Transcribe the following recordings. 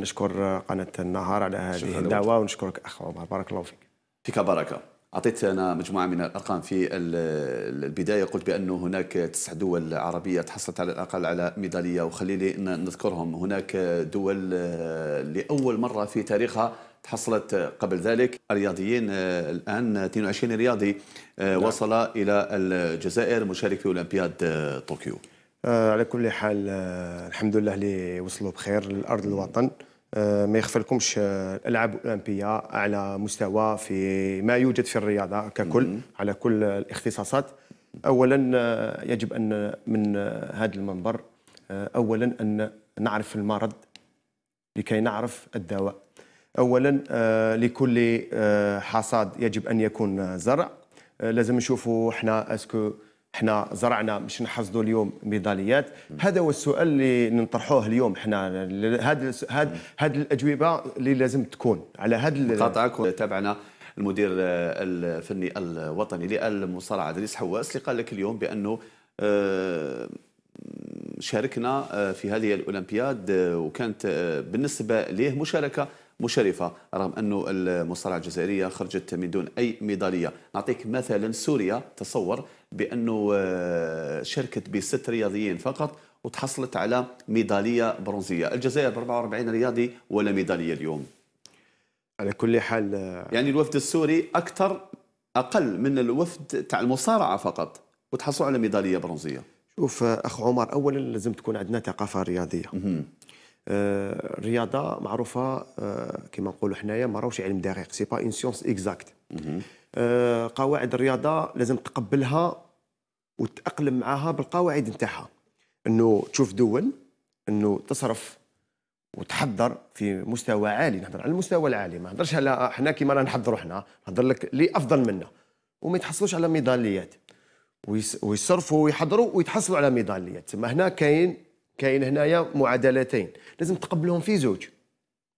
نشكر قناه النهار على هذه الدعوه ونشكرك اخ عمر بارك الله فيك فيك بركه اعطيت انا مجموعه من الارقام في البدايه قلت بانه هناك تسع دول عربيه تحصلت على الاقل على ميداليه وخليني نذكرهم هناك دول آه، لاول مره في تاريخها تحصلت قبل ذلك الرياضيين آه، الان 22 رياضي آه، نعم. وصل الى الجزائر مشارك في اولمبياد طوكيو على كل حال الحمد لله اللي وصلوا بخير لارض الوطن آه، ما يخفلكمش الالعاب آه، الاولمبيه على مستوى في ما يوجد في الرياضه ككل على كل الاختصاصات اولا آه، يجب ان من هذا المنبر اولا ان نعرف المرض لكي نعرف الدواء اولا لكل حصاد يجب ان يكون زرع لازم نشوفوا احنا اسكو احنا زرعنا باش نحصدوا اليوم ميداليات هذا هو السؤال اللي نطرحوه اليوم احنا هذا هذا هذه الاجوبه اللي لازم تكون على هذا قطعك تابعنا المدير الفني الوطني للمصارعه ادريس حواس اللي قال لك اليوم بانه آه، شاركنا آه، في هذه الاولمبياد آه، وكانت بالنسبه ليه مشاركه مشرفة رغم أنه المصارعة الجزائرية خرجت من دون أي ميدالية نعطيك مثلا سوريا تصور بأنه آه، شاركت بست رياضيين فقط وتحصلت على ميدالية برونزية الجزائر ب 44 رياضي ولا ميدالية اليوم على كل حال آه، يعني الوفد السوري أكثر أقل من الوفد تاع المصارعة فقط وتحصلوا على ميدالية برونزية شوف آه، أخ عمر أولا لازم تكون عندنا ثقافة رياضية الرياضه آه، معروفه آه، كما نقولوا حنايا ما راهوش علم دقيق سي با اون سيونس اكزاكت قواعد الرياضه لازم تقبلها وتتاقلم معاها بالقواعد نتاعها انه تشوف دول انه تصرف وتحضر في مستوى عالي نهضر على المستوى العالي ما نهضرش على حنا كيما رانا نحضروا حنا نهضر لك اللي افضل منا وما يتحصلوش على ميداليات ويصرفوا ويحضروا ويتحصلوا على ميداليات تما هنا كاين كاين هنايا معادلتين لازم تقبلهم في زوج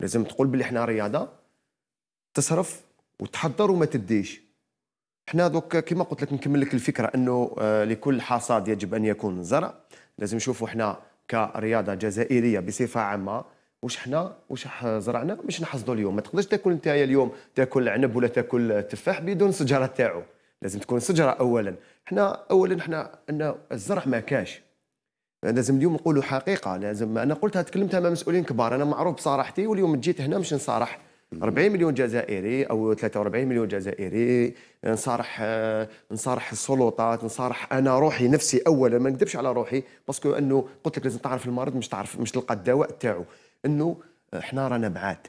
لازم تقول بلي حنا رياضه تصرف وتحضر وما تديش حنا دوك كما قلت لك نكمل لك الفكره انه آه، لكل حصاد يجب ان يكون زرع لازم نشوفوا حنا كرياضه جزائريه بصفه عامه واش حنا واش زرعنا باش نحصدوا اليوم ما تقدرش تاكل انت اليوم تاكل عنب ولا تاكل تفاح بدون سجرة تاعو لازم تكون سجرة اولا حنا اولا حنا ان الزرع ما كاش لازم اليوم نقولوا حقيقه لازم انا قلتها تكلمتها مع مسؤولين كبار انا معروف بصراحتي واليوم جيت هنا مش نصارح 40 مليون جزائري او 43 مليون جزائري نصارح نصارح السلطات نصارح انا روحي نفسي اولا ما نكذبش على روحي باسكو انه قلت لك لازم تعرف المرض مش تعرف مش تلقى الدواء تاعو انه احنا رانا بعاد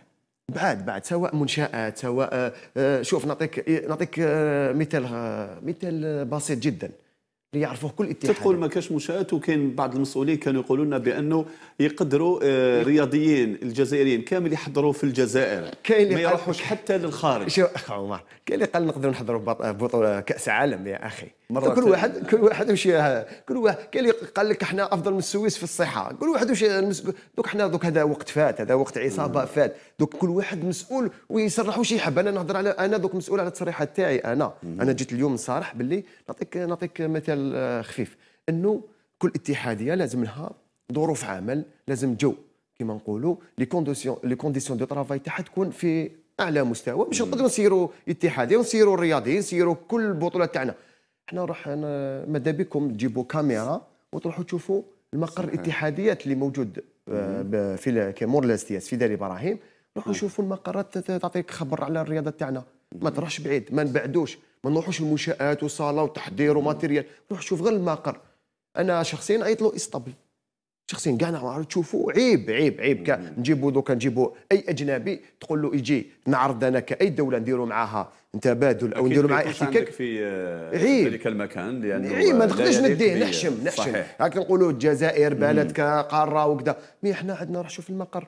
بعاد بعد سواء منشات سواء آه، شوف نعطيك نعطيك آه، مثال آه، مثال بسيط جدا اللي يعرفوه كل اتحاد تقول ما كاش مشات وكان بعض المسؤولين كانوا يقولوا لنا بانه يقدروا الرياضيين آه، رياضيين الجزائريين كامل يحضروا في الجزائر كاين اللي ما يروحوش حتى للخارج شو اخ عمر كاين اللي قال نقدروا نحضروا بطوله كاس عالم يا اخي مرة طيب، كل واحد كل واحد وش كل واحد كاين اللي قال لك احنا افضل من السويس في الصحه كل واحد وش دوك احنا دوك هذا وقت فات هذا وقت عصابه فات دوك كل واحد مسؤول ويصرح واش يحب انا نهضر على انا دوك مسؤول على التصريحات تاعي انا انا جيت اليوم نصارح باللي نعطيك نعطيك مثال بشكل آه، خفيف انه كل اتحاديه لازم لها ظروف عمل لازم جو كما نقولوا لي كونديسيون لي كونديسيون دو طرافاي تاعها تكون في اعلى مستوى باش نقدروا نسيروا اتحاديه ونسيروا الرياضيين نسيروا كل البطولات تاعنا احنا راح ماذا بكم تجيبوا كاميرا وتروحوا تشوفوا المقر الاتحاديات اللي موجود آه، في كمور لاستياس في دار ابراهيم روحوا شوفوا المقرات تعطيك خبر على الرياضه تاعنا ما تروحش بعيد ما نبعدوش ما نروحوش المنشات وصاله وتحضير وماتيريال روح شوف غير المقر انا شخصيا عيط له اسطبل شخصيا كاع نعرف تشوفوا عيب عيب عيب نجيبوا دوكا نجيبوا اي اجنبي تقول له يجي نعرض انا كاي دوله نديروا معاها تبادل او نديروا معاها احتكاك في آه، ذلك المكان لانه عيب ما نقدرش نديه نحشم نحشم هاك نقولوا الجزائر بلد كقاره وكذا مي حنا عندنا راح شوف المقر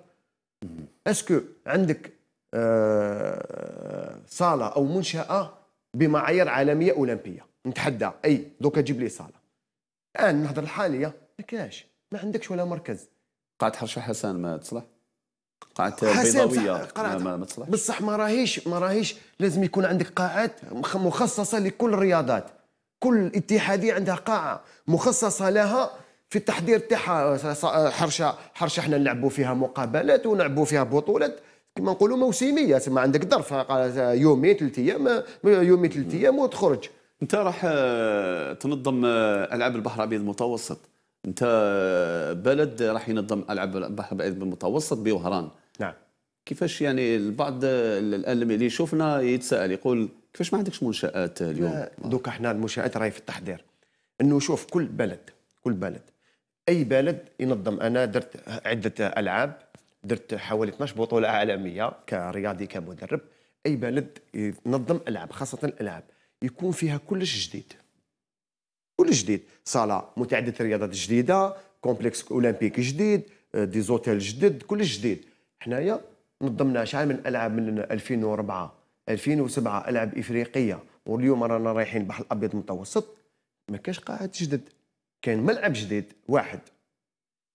اسكو عندك آه صاله او منشاه بمعايير عالميه اولمبيه نتحدى اي دوكا تجيب لي صاله الان نهضر الحاليه ما كاش ما عندكش ولا مركز قاعه حرشه حسن ما تصلح قاعه بيضاويه ما, ما تصلح بصح ما راهيش ما راهيش لازم يكون عندك قاعات مخصصه لكل الرياضات كل اتحاديه عندها قاعه مخصصه لها في التحضير تاعها حرشه حرشه احنا نلعبوا فيها مقابلات ونلعبوا فيها بطولات كما نقولوا موسميه تسمى عندك ظرف يومين ثلاث ايام يومين ثلاث ايام وتخرج انت راح آه، تنظم آه، العاب البحر الابيض المتوسط انت آه، بلد راح ينظم العاب البحر الابيض المتوسط بوهران نعم كيفاش يعني البعض الان اللي يشوفنا يتساءل يقول كيفاش ما عندكش منشات اليوم دوكا حنا المنشات راهي في التحضير انه شوف كل بلد كل بلد اي بلد ينظم انا درت عده العاب درت حوالي 12 بطوله عالميه كرياضي كمدرب اي بلد ينظم العاب خاصه الالعاب يكون فيها كلش جديد كلش جديد صاله متعدده الرياضات جديده كومبلكس اولمبيك جديد دي زوتيل جدد كلش جديد حنايا نظمنا شحال من العاب من 2004 2007 العاب افريقيه واليوم رانا رايحين البحر الابيض المتوسط ما كاش قاعات جدد كاين ملعب جديد واحد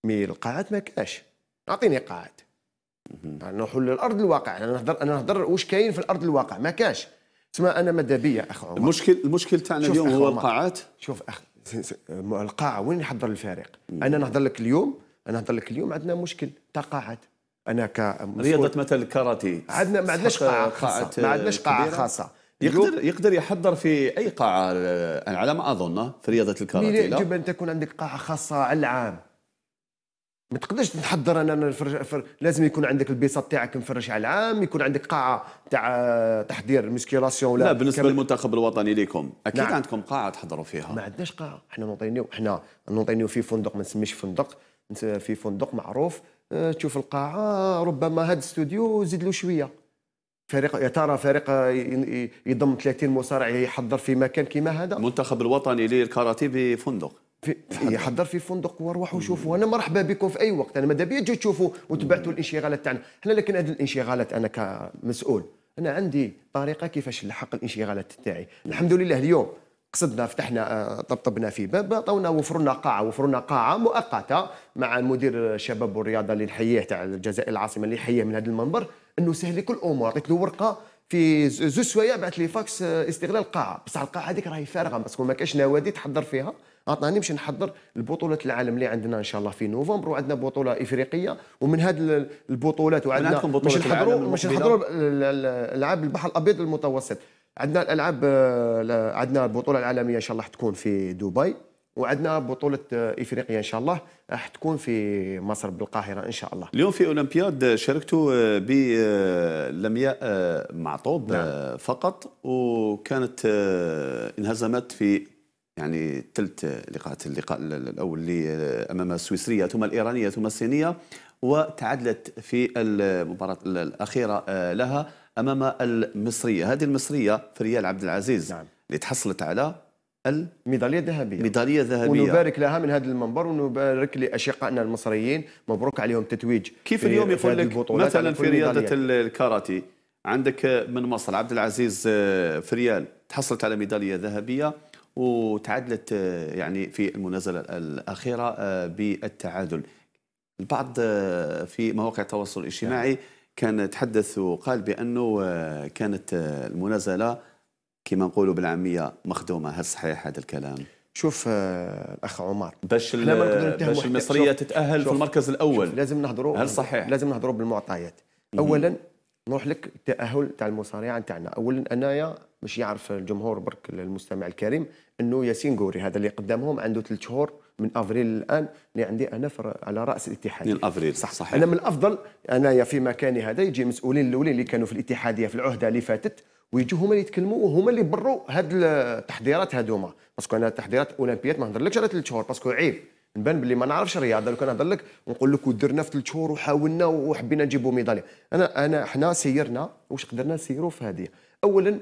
مي القاعات ما كاش اعطيني قاعد نروحوا للارض الواقع انا نهضر انا نهضر واش كاين في الارض الواقع ما كاش تسمى انا ماذا بيا اخ عمر المشكل المشكل تاعنا اليوم هو القاعات شوف اخ القاعه وين يحضر الفريق انا نهضر لك اليوم انا نهضر لك اليوم عندنا مشكل تاع قاعات انا ك رياضه مثلا الكاراتيه عندنا ما عندناش قاعه خاصه ما عندناش قاعه خاصه يقدر يقدر يحضر في اي قاعه على ما اظن في رياضه الكاراتيه يجب ان تكون عندك قاعه خاصه على العام ما تقدرش تحضر انا نفرج فر... لازم يكون عندك البيصه تاعك مفرش على العام يكون عندك قاعه تاع تحضير مسكيلاسيون ولا لا بالنسبه كم... للمنتخب الوطني ليكم اكيد نعم. عندكم قاعه تحضروا فيها ما عندناش قاعه احنا نعطينيو احنا نعطينيو في فندق ما نسميش فندق في فندق معروف آه، تشوف القاعه آه، ربما هذا الاستوديو زيد له شويه فريق يا ترى فريق آه، يضم 30 مصارع يحضر في مكان كيما هذا المنتخب الوطني للكاراتيه بفندق في يحضر في فندق واروح وشوفوا انا مرحبا بكم في اي وقت انا ماذا بيا تجوا تشوفوا وتبعتوا الانشغالات تاعنا احنا لكن هذه الانشغالات انا كمسؤول انا عندي طريقه كيفاش نلحق الانشغالات تاعي الحمد لله اليوم قصدنا فتحنا آه، طبطبنا في باب عطونا وفرنا قاعه وفرنا قاعه مؤقته مع مدير الشباب والرياضه اللي تاع الجزائر العاصمه اللي حيه من هذا المنبر انه سهل كل الامور عطيت له ورقه في زوج سوايع بعث لي فاكس آه، استغلال قاعه بصح القاعه هذيك راهي فارغه باسكو ما كاش نوادي تحضر فيها عطنا نمشي نحضر البطولة العالم اللي عندنا ان شاء الله في نوفمبر وعندنا بطولة افريقية ومن هذه البطولات وعندنا مش نحضروا مش نحضروا العاب البحر الابيض المتوسط عندنا الالعاب آه، عندنا البطولة العالمية ان شاء الله تكون في دبي وعندنا بطولة آه، افريقيا ان شاء الله راح تكون في مصر بالقاهرة ان شاء الله. اليوم في اولمبياد آه، شاركتوا بلمياء معطوب نعم. فقط وكانت انهزمت في يعني تلت لقاءات اللقاء الاول اللي آه، امام السويسريه ثم الايرانيه ثم الصينيه وتعدلت في المباراه الاخيره آه، لها امام المصريه هذه المصريه فريال عبد العزيز نعم. اللي تحصلت على الميداليه الذهبيه ميداليه ذهبيه ونبارك لها من هذا المنبر ونبارك لاشقائنا المصريين مبروك عليهم تتويج كيف اليوم يقول لك مثلا في رياضه الكاراتي عندك من مصر عبد العزيز آه، فريال تحصلت على ميداليه ذهبيه وتعادلت آه، يعني في المنازلة الأخيرة آه، بالتعادل البعض آه، في مواقع التواصل الاجتماعي نعم. كان تحدث وقال بأنه كانت المنازلة كما نقولوا بالعامية مخدومة هل صحيح هذا الكلام؟ شوف الاخ عمر باش باش المصريه تتاهل في المركز الاول لازم نهضروا هل صحيح لازم نهضروا بالمعطيات اولا نروح لك التاهل تاع المصارعه تاعنا اولا انايا باش يعرف الجمهور برك المستمع الكريم انه ياسين غوري هذا اللي قدامهم عنده ثلاث شهور من افريل الان اللي عندي انا على راس الاتحاد من افريل صح صحيح انا من الافضل انايا في مكاني هذا يجي المسؤولين الاولين اللي كانوا في الاتحاديه في العهده اللي فاتت ويجوا هما اللي يتكلموا وهما اللي بروا هاد التحضيرات هذوما باسكو انا التحضيرات اولمبيات ما نهضرلكش على ثلاث شهور باسكو عيب نبان بلي ما نعرفش الرياضه لو كان نهضر لك ونقول لك ودرنا في ثلاث شهور وحاولنا وحبينا نجيبوا ميداليه انا انا حنا سيرنا واش قدرنا نسيروا في هذه اولا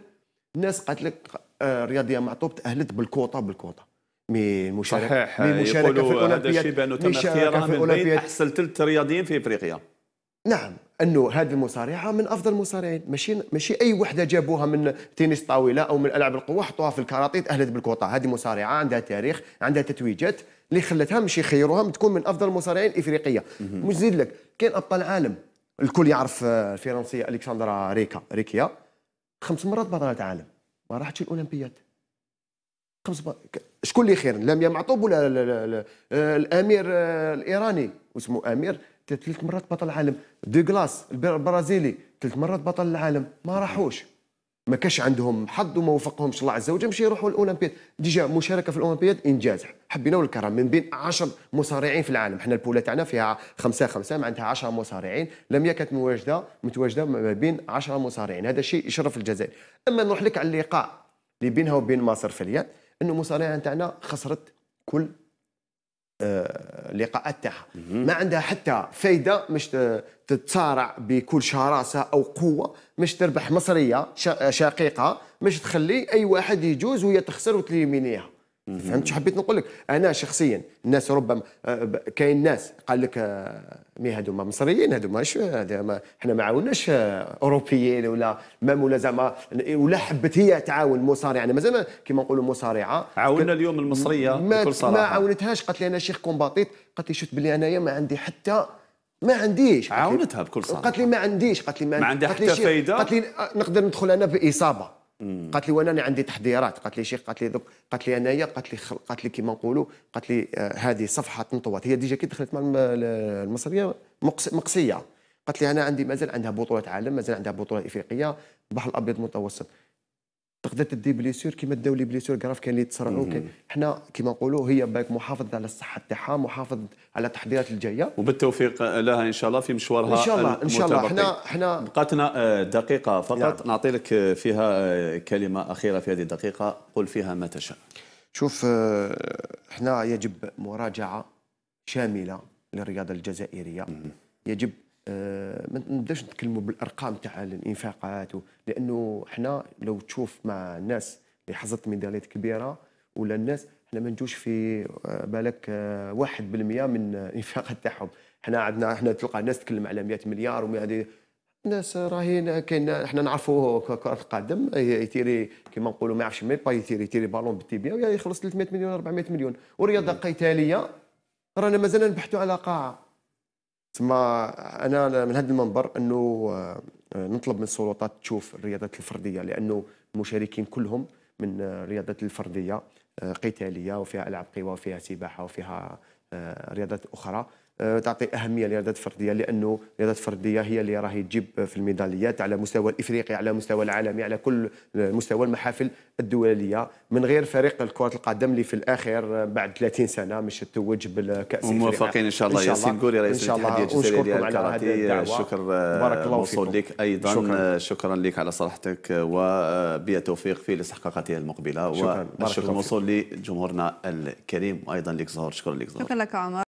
الناس قالت لك الرياضيه آه، معطوب تاهلت بالكوطه بالكوطه مي مشاركه صحيح مي مشاركه في الاولمبياد مشاركه في الاولمبياد احسن ثلاث رياضيين في افريقيا نعم انه هذه المصارعه من افضل المصارعين ماشي ماشي اي وحده جابوها من تنس طاوله او من العاب القوه حطوها في الكاراتيه تاهلت بالكوطه هذه مصارعه عندها تاريخ عندها تتويجات اللي خلتها مش يخيروها تكون من افضل المصارعين الافريقيه مش زيد لك كاين ابطال عالم الكل يعرف آه، الفرنسيه الكسندرا ريكا ريكيا خمس مرات بطلة عالم ما راحتش الاولمبياد خمس مرات شكون اللي خير لم معطوب ولا آه، الامير آه، الايراني واسمو امير ثلاث مرات بطل عالم دوغلاس البرازيلي ثلاث مرات بطل العالم ما راحوش ما كاش عندهم حظ وما وفقهمش الله عز وجل باش يروحوا الاولمبياد ديجا مشاركه في الاولمبياد انجاز حبينا والكرم من بين 10 مصارعين في العالم حنا البوله تاعنا فيها خمسة خمسة معناتها 10 مصارعين لم يكن متواجده متواجده ما بين 10 مصارعين هذا شيء يشرف الجزائر اما نروح لك على اللقاء اللي بينها وبين مصر في اليد انه مصارعه تاعنا خسرت كل اللقاءات آه، تاعها ما عندها حتى فايده مش تتصارع بكل شراسه او قوه مش تربح مصريه شقيقه مش تخلي اي واحد يجوز وهي تخسر وتليمينيها فهمت شو حبيت نقول لك انا شخصيا الناس ربما آه، كاين ناس قال لك آه، مي هذوما مصريين هذوما اش هذا حنا ما عاوناش آه، اوروبيين ولا مام ولا زعما ولا حبت هي تعاون مصارعه يعني مازال كيما نقولوا مصارعه عاوننا اليوم المصريه ما, بكل صراحه ما عاونتهاش قالت لي انا شيخ كومباطيت قالت لي شفت بلي انايا ما عندي حتى ما عنديش عاونتها بكل صراحه قالت لي ما عنديش قالت لي ما عندي, ما عندي حتى فايده قالت لي نقدر ندخل انا باصابه قالت لي وانا عندي تحضيرات قالت لي شيخ قالت لي دوك قالت لي انايا قالت لي قالت لي كيما نقولوا قالت لي آه، هذه صفحه تنطوات هي ديجا كي دخلت مع المصريه مقصيه قالت لي انا عندي مازال عندها بطوله عالم مازال عندها بطوله افريقيه البحر الابيض المتوسط تقدر تدي بليسور كيما داو لي بليسور كراف كان اللي تسرعوا حنا كيما نقولوا هي باك محافظ على الصحه تاعها محافظ على التحضيرات الجايه وبالتوفيق لها ان شاء الله في مشوارها ان شاء الله ان شاء الله حنا حنا بقاتنا آه، دقيقه فقط يعني. نعطي لك آه، فيها آه، كلمه اخيره في هذه الدقيقه قل فيها ما تشاء شوف حنا يجب مراجعه شامله للرياضه الجزائريه يجب ما نبداش نتكلموا بالارقام تاع الانفاقات لانه حنا لو تشوف مع الناس اللي حصلت ميداليات كبيره ولا الناس حنا ما نجوش في آه، بالك 1% آه، من الانفاقات تاعهم حنا عندنا حنا تلقى الناس تتكلم على 100 مليار و هذه الناس راهي كاين حنا نعرفوا كره القدم يتيري كيما نقولوا ما يعرفش ميبا با يتيري يتيري بالون بالتيبيا يخلص 300 مليون 400 مليون ورياضة قتاليه رانا مازال نبحثوا على قاعه تما انا من هذا المنبر انه آه، آه، نطلب من السلطات تشوف الرياضات الفرديه لانه المشاركين كلهم من آه، الرياضات الفرديه قتاليه وفيها العاب قوى وفيها سباحه وفيها رياضات اخرى آه، تعطي اهميه للرياضات الفرديه لانه الرياضات الفرديه هي اللي راهي تجيب في الميداليات على مستوى الافريقي على مستوى العالمي على كل مستوى المحافل الدوليه من غير فريق كره القدم اللي في الاخر بعد 30 سنه مش توج بالكاس موفقين ان شاء الله ياسين كوري رئيس الاتحاد الجزائري الكاراتي الشكر بارك الله موصول لك ايضا شكرا, شكرا لك على صراحتك وبالتوفيق في الاستحقاقات المقبله شكرا. والشكر موصول لجمهورنا الكريم وايضا لك زهور شكرا لك زهور شكرا لك عمر